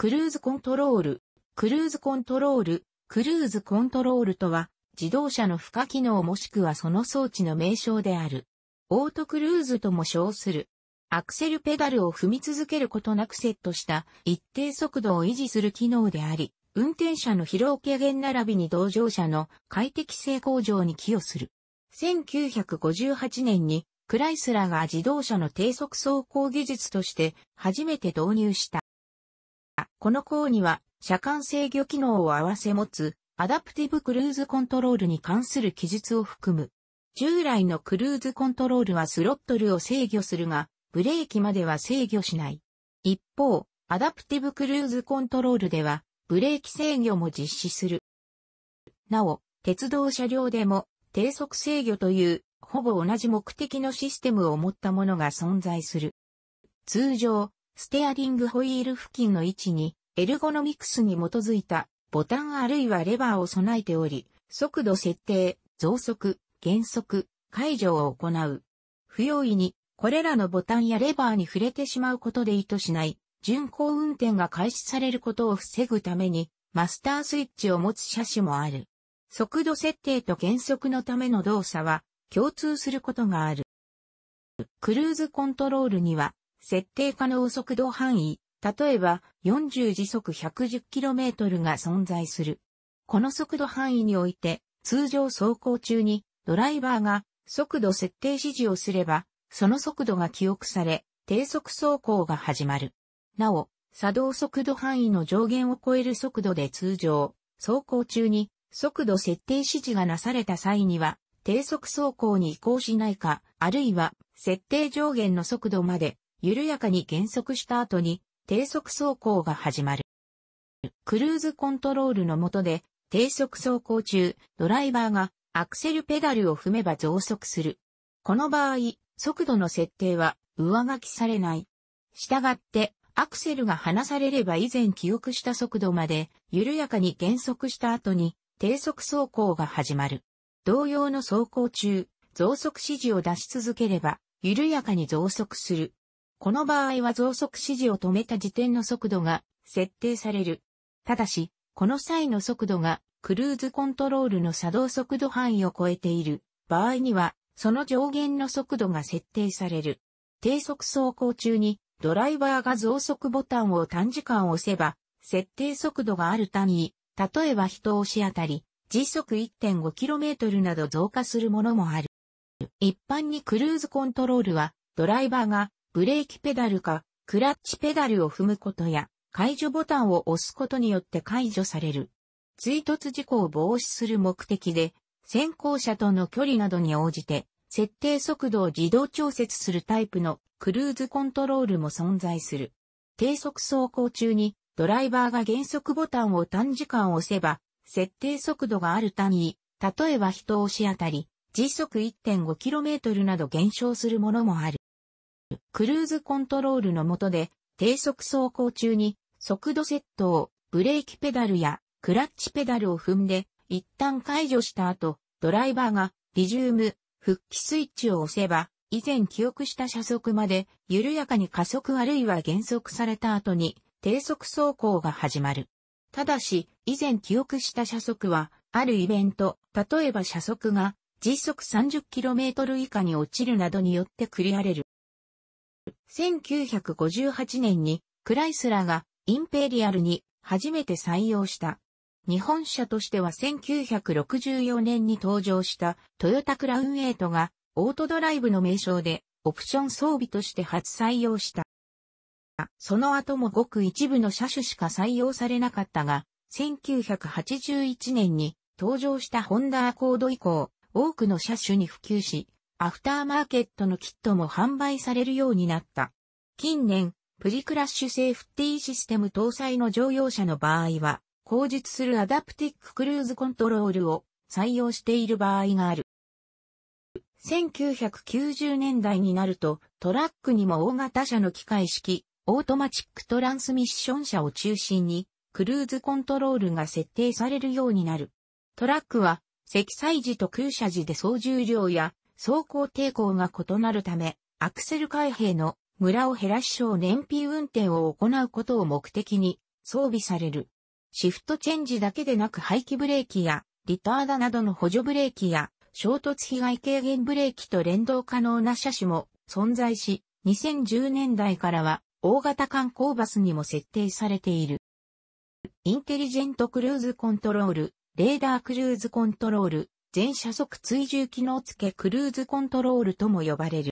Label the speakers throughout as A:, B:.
A: クルーズコントロール、クルーズコントロール、クルーズコントロールとは、自動車の付加機能もしくはその装置の名称である。オートクルーズとも称する。アクセルペダルを踏み続けることなくセットした一定速度を維持する機能であり、運転者の疲労軽減並びに同乗者の快適性向上に寄与する。1958年にクライスラーが自動車の低速走行技術として初めて導入した。この項には、車間制御機能を合わせ持つ、アダプティブクルーズコントロールに関する記述を含む。従来のクルーズコントロールはスロットルを制御するが、ブレーキまでは制御しない。一方、アダプティブクルーズコントロールでは、ブレーキ制御も実施する。なお、鉄道車両でも、低速制御という、ほぼ同じ目的のシステムを持ったものが存在する。通常、ステアリングホイール付近の位置に、エルゴノミクスに基づいたボタンあるいはレバーを備えており、速度設定、増速、減速、解除を行う。不用意に、これらのボタンやレバーに触れてしまうことで意図しない、巡航運転が開始されることを防ぐために、マスタースイッチを持つ車種もある。速度設定と減速のための動作は、共通することがある。クルーズコントロールには、設定可能速度範囲、例えば、40時速 110km が存在する。この速度範囲において、通常走行中に、ドライバーが速度設定指示をすれば、その速度が記憶され、低速走行が始まる。なお、作動速度範囲の上限を超える速度で通常、走行中に速度設定指示がなされた際には、低速走行に移行しないか、あるいは設定上限の速度まで緩やかに減速した後に低速走行が始まる。クルーズコントロールの下で、低速走行中、ドライバーがアクセルペダルを踏めば増速する。この場合、速度の設定は上書きされない。従って、アクセルが離されれば以前記憶した速度まで緩やかに減速した後に低速走行が始まる。同様の走行中、増速指示を出し続ければ緩やかに増速する。この場合は増速指示を止めた時点の速度が設定される。ただし、この際の速度がクルーズコントロールの作動速度範囲を超えている場合には、その上限の速度が設定される。低速走行中にドライバーが増速ボタンを短時間押せば、設定速度がある単位、例えば人押し当たり、時速 1.5km など増加するものもある。一般にクルーズコントロールは、ドライバーがブレーキペダルか、クラッチペダルを踏むことや、解除ボタンを押すことによって解除される。追突事故を防止する目的で、先行車との距離などに応じて、設定速度を自動調節するタイプのクルーズコントロールも存在する。低速走行中にドライバーが減速ボタンを短時間押せば、設定速度がある単位、例えば人押し当たり、時速 1.5km など減少するものもある。クルーズコントロールの下で、低速走行中に、速度セットを、ブレーキペダルや、クラッチペダルを踏んで、一旦解除した後、ドライバーが、リジューム、復帰スイッチを押せば、以前記憶した車速まで、緩やかに加速あるいは減速された後に、低速走行が始まる。ただし、以前記憶した車速は、あるイベント、例えば車速が、時速 30km 以下に落ちるなどによって繰りられる。1958年にクライスラーがインペリアルに初めて採用した。日本車としては1964年に登場したトヨタクラウン8がオートドライブの名称でオプション装備として初採用した。その後もごく一部の車種しか採用されなかったが、1981年に登場したホンダアコード以降、多くの車種に普及し、アフターマーケットのキットも販売されるようになった。近年、プリクラッシュセーフティーシステム搭載の乗用車の場合は、後述するアダプティッククルーズコントロールを採用している場合がある。1990年代になると、トラックにも大型車の機械式、オートマチックトランスミッション車を中心に、クルーズコントロールが設定されるようになる。トラックは、積載時と空車時で総重量や走行抵抗が異なるため、アクセル開閉の村を減らし小燃費運転を行うことを目的に装備される。シフトチェンジだけでなく排気ブレーキやリターダなどの補助ブレーキや衝突被害軽減ブレーキと連動可能な車種も存在し、2010年代からは大型観光バスにも設定されている。インテリジェントクルーズコントロール、レーダークルーズコントロール、全車速追従機能付けクルーズコントロールとも呼ばれる。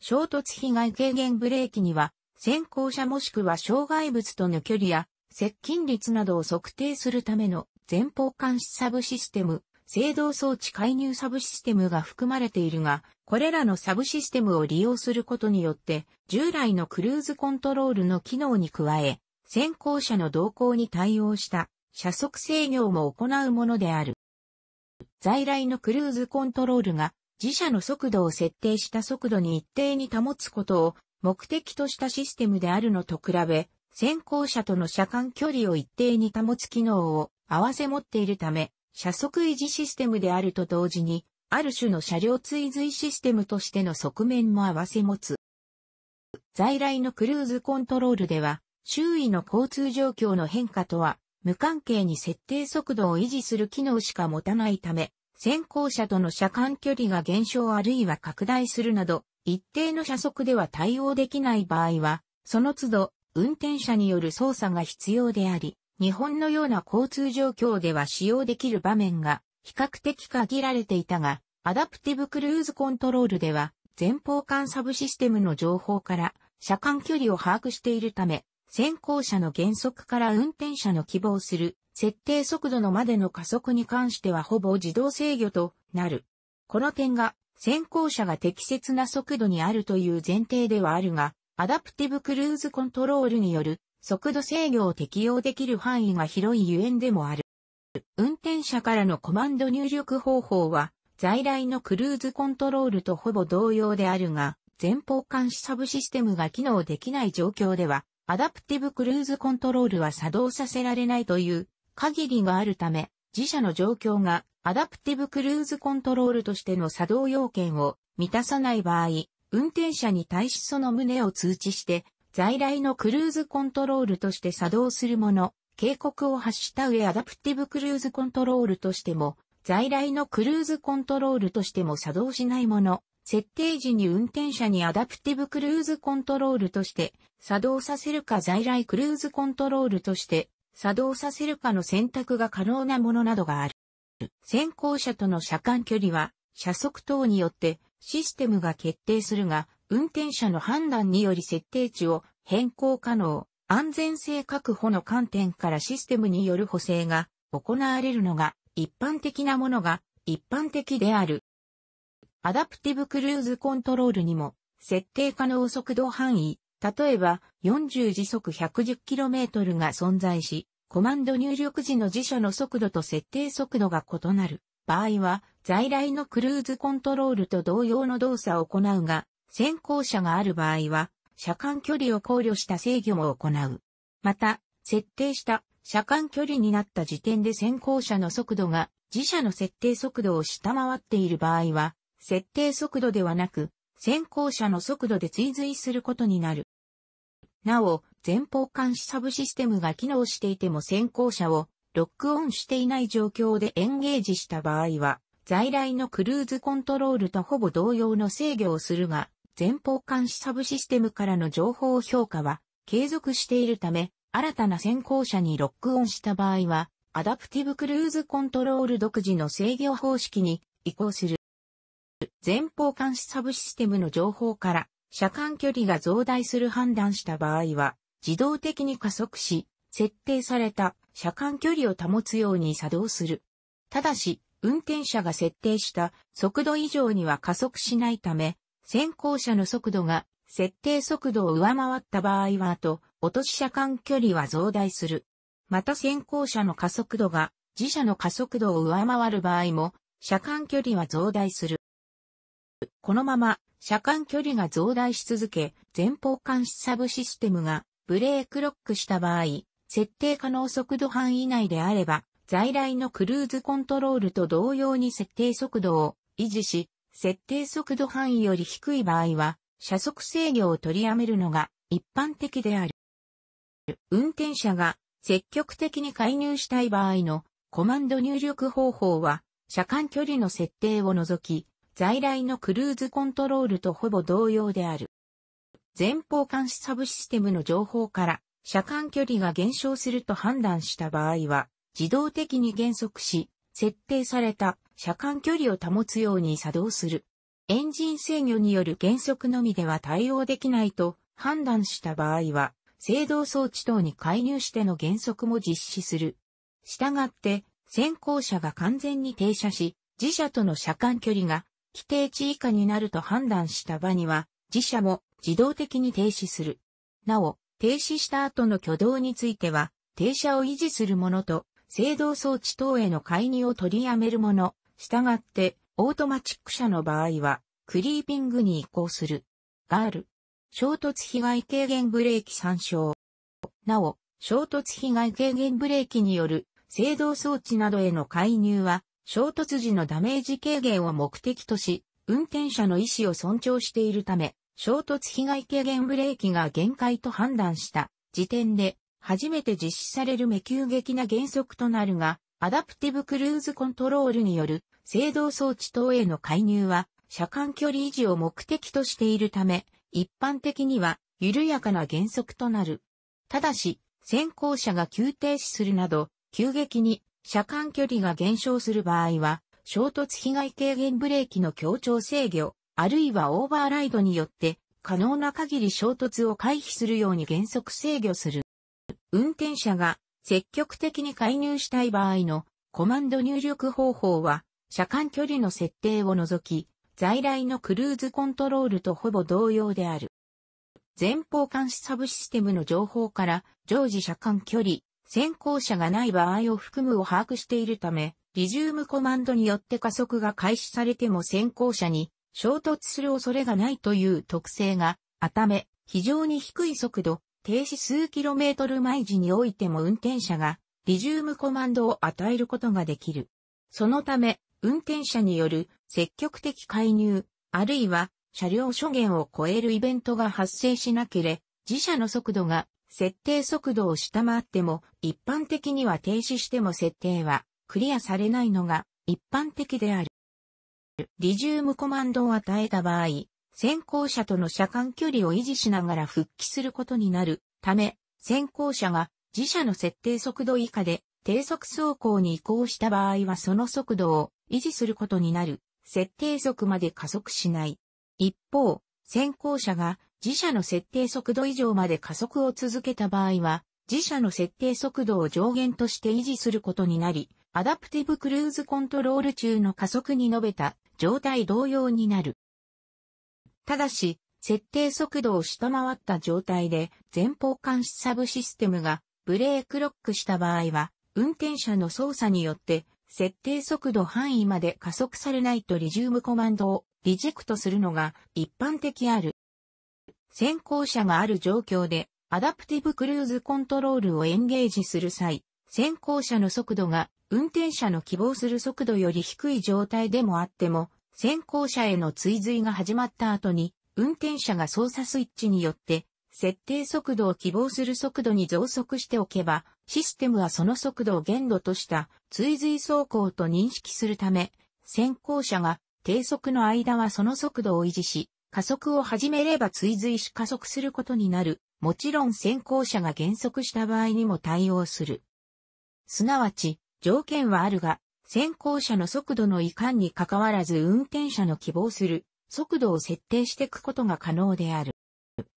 A: 衝突被害軽減ブレーキには、先行車もしくは障害物との距離や接近率などを測定するための前方監視サブシステム、制動装置介入サブシステムが含まれているが、これらのサブシステムを利用することによって、従来のクルーズコントロールの機能に加え、先行車の動向に対応した車速制御も行うものである。在来のクルーズコントロールが自社の速度を設定した速度に一定に保つことを目的としたシステムであるのと比べ、先行車との車間距離を一定に保つ機能を併せ持っているため、車速維持システムであると同時に、ある種の車両追随システムとしての側面も併せ持つ。在来のクルーズコントロールでは、周囲の交通状況の変化とは無関係に設定速度を維持する機能しか持たないため、先行車との車間距離が減少あるいは拡大するなど、一定の車速では対応できない場合は、その都度、運転者による操作が必要であり、日本のような交通状況では使用できる場面が比較的限られていたが、アダプティブクルーズコントロールでは、前方間サブシステムの情報から車間距離を把握しているため、先行車の減速から運転者の希望する設定速度のまでの加速に関してはほぼ自動制御となる。この点が先行車が適切な速度にあるという前提ではあるが、アダプティブクルーズコントロールによる速度制御を適用できる範囲が広いゆえんでもある。運転者からのコマンド入力方法は、在来のクルーズコントロールとほぼ同様であるが、前方監視サブシステムが機能できない状況では、アダプティブクルーズコントロールは作動させられないという限りがあるため、自社の状況がアダプティブクルーズコントロールとしての作動要件を満たさない場合、運転者に対しその旨を通知して、在来のクルーズコントロールとして作動するもの、警告を発した上アダプティブクルーズコントロールとしても、在来のクルーズコントロールとしても作動しないもの、設定時に運転者にアダプティブクルーズコントロールとして作動させるか在来クルーズコントロールとして作動させるかの選択が可能なものなどがある。先行車との車間距離は車速等によってシステムが決定するが、運転者の判断により設定値を変更可能、安全性確保の観点からシステムによる補正が行われるのが一般的なものが一般的である。アダプティブクルーズコントロールにも設定可能速度範囲、例えば40時速 110km が存在し、コマンド入力時の辞書の速度と設定速度が異なる場合は、在来のクルーズコントロールと同様の動作を行うが、先行車がある場合は、車間距離を考慮した制御も行う。また、設定した車間距離になった時点で先行車の速度が自社の設定速度を下回っている場合は、設定速度ではなく、先行者の速度で追随することになる。なお、前方監視サブシステムが機能していても先行者をロックオンしていない状況でエンゲージした場合は、在来のクルーズコントロールとほぼ同様の制御をするが、前方監視サブシステムからの情報評価は継続しているため、新たな先行者にロックオンした場合は、アダプティブクルーズコントロール独自の制御方式に移行する。前方監視サブシステムの情報から、車間距離が増大する判断した場合は、自動的に加速し、設定された車間距離を保つように作動する。ただし、運転者が設定した速度以上には加速しないため、先行車の速度が設定速度を上回った場合はと、落とし車間距離は増大する。また先行車の加速度が自社の加速度を上回る場合も、車間距離は増大する。このまま車間距離が増大し続け、前方監視サブシステムがブレークロックした場合、設定可能速度範囲内であれば、在来のクルーズコントロールと同様に設定速度を維持し、設定速度範囲より低い場合は、車速制御を取りやめるのが一般的である。運転者が積極的に介入したい場合のコマンド入力方法は、車間距離の設定を除き、在来のクルーズコントロールとほぼ同様である。前方監視サブシステムの情報から、車間距離が減少すると判断した場合は、自動的に減速し、設定された車間距離を保つように作動する。エンジン制御による減速のみでは対応できないと判断した場合は、制動装置等に介入しての減速も実施する。したがって、先行車が完全に停車し、自社との車間距離が規定値以下になると判断した場には、自社も自動的に停止する。なお、停止した後の挙動については、停車を維持するものと、制動装置等への介入を取りやめるもの、従って、オートマチック車の場合は、クリーピングに移行する。ガール。衝突被害軽減ブレーキ参照。なお、衝突被害軽減ブレーキによる制動装置などへの介入は、衝突時のダメージ軽減を目的とし、運転者の意思を尊重しているため、衝突被害軽減ブレーキが限界と判断した時点で、初めて実施される目急激な減速となるが、アダプティブクルーズコントロールによる制動装置等への介入は、車間距離維持を目的としているため、一般的には緩やかな減速となる。ただし、先行車が急停止するなど、急激に車間距離が減少する場合は、衝突被害軽減ブレーキの協調制御、あるいはオーバーライドによって、可能な限り衝突を回避するように減速制御する。運転者が積極的に介入したい場合のコマンド入力方法は、車間距離の設定を除き、在来のクルーズコントロールとほぼ同様である。前方監視サブシステムの情報から常時車間距離、先行者がない場合を含むを把握しているため、リジウムコマンドによって加速が開始されても先行者に衝突する恐れがないという特性が、あため、非常に低い速度、停止数キロメートル毎時においても運転者が、リジウムコマンドを与えることができる。そのため、運転者による積極的介入、あるいは車両諸限を超えるイベントが発生しなけれ、自社の速度が設定速度を下回っても、一般的には停止しても設定はクリアされないのが一般的である。リジウムコマンドを与えた場合、先行者との車間距離を維持しながら復帰することになるため、先行者が自社の設定速度以下で低速走行に移行した場合はその速度を維持することになる設定速まで加速しない。一方、先行者が自社の設定速度以上まで加速を続けた場合は、自社の設定速度を上限として維持することになり、アダプティブクルーズコントロール中の加速に述べた状態同様になる。ただし、設定速度を下回った状態で前方監視サブシステムがブレークロックした場合は、運転者の操作によって設定速度範囲まで加速されないとリジウムコマンドをリジェクトするのが一般的ある。先行者がある状況で、アダプティブクルーズコントロールをエンゲージする際、先行者の速度が運転者の希望する速度より低い状態でもあっても、先行者への追随が始まった後に、運転者が操作スイッチによって、設定速度を希望する速度に増速しておけば、システムはその速度を限度とした追随走行と認識するため、先行者が低速の間はその速度を維持し、加速を始めれば追随し加速することになる。もちろん先行者が減速した場合にも対応する。すなわち、条件はあるが、先行者の速度の遺憾に関わらず運転者の希望する速度を設定していくことが可能である。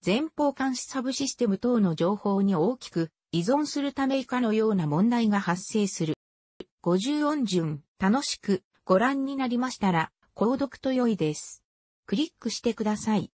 A: 前方監視サブシステム等の情報に大きく依存するため以下のような問題が発生する。50音順、楽しくご覧になりましたら、購読と良いです。クリックしてください。